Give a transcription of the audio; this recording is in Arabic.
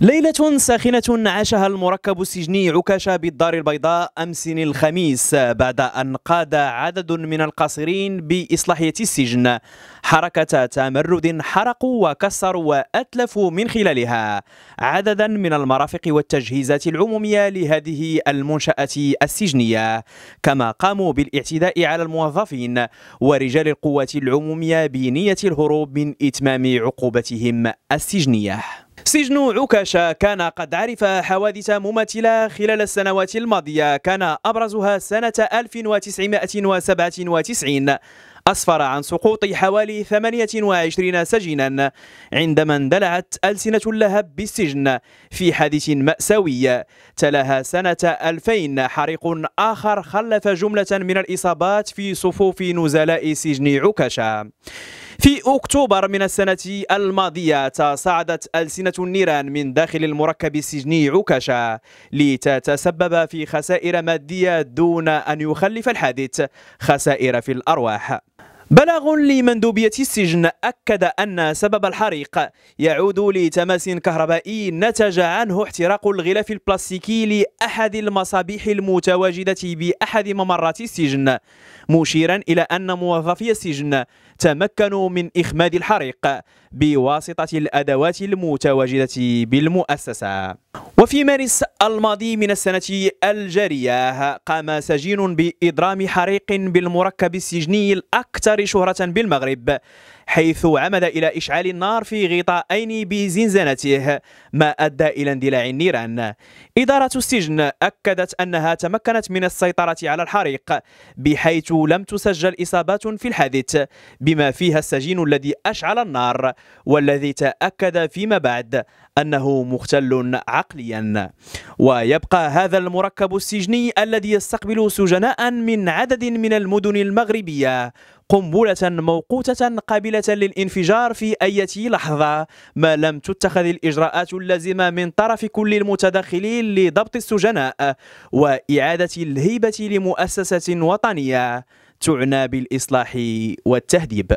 ليلة ساخنة عاشها المركب السجني عكاشة بالدار البيضاء أمس الخميس بعد أن قاد عدد من القاصرين بإصلاحية السجن حركة تمرد حرقوا وكسروا وأتلفوا من خلالها عددا من المرافق والتجهيزات العمومية لهذه المنشأة السجنية كما قاموا بالاعتداء على الموظفين ورجال القوات العمومية بنية الهروب من إتمام عقوبتهم السجنية سجن عكاشة كان قد عرف حوادث مماثلة خلال السنوات الماضية كان أبرزها سنة 1997 أسفر عن سقوط حوالي 28 سجنا عندما اندلعت ألسنة اللهب بالسجن في حادث مأساوي تلاها سنة 2000 حريق آخر خلف جملة من الإصابات في صفوف نزلاء سجن عكاشة في أكتوبر من السنة الماضية تصاعدت ألسنة النيران من داخل المركب السجني عكاشة لتتسبب في خسائر مادية دون أن يخلف الحادث خسائر في الأرواح بلاغ لمندوبية السجن أكد أن سبب الحريق يعود لتماس كهربائي نتج عنه احتراق الغلاف البلاستيكي لأحد المصابيح المتواجدة بأحد ممرات السجن مشيرا إلى أن موظفي السجن تمكنوا من إخماد الحريق بواسطة الأدوات المتواجدة بالمؤسسة وفي مارس الماضي من السنة الجارية قام سجين بإضرام حريق بالمركب السجني الأكثر الأكثر شهرة بالمغرب حيث عمد إلى إشعال النار في غطاءين بزنزانته ما أدى إلى اندلاع النيران إدارة السجن أكدت أنها تمكنت من السيطرة على الحريق بحيث لم تسجل إصابات في الحادث بما فيها السجين الذي أشعل النار والذي تأكد فيما بعد أنه مختل عقليا ويبقى هذا المركب السجني الذي يستقبل سجناء من عدد من المدن المغربية قنبلة موقوتة قابلة للانفجار في أي لحظة ما لم تتخذ الإجراءات اللازمة من طرف كل المتدخلين لضبط السجناء وإعادة الهيبة لمؤسسة وطنية تعنى بالإصلاح والتهذيب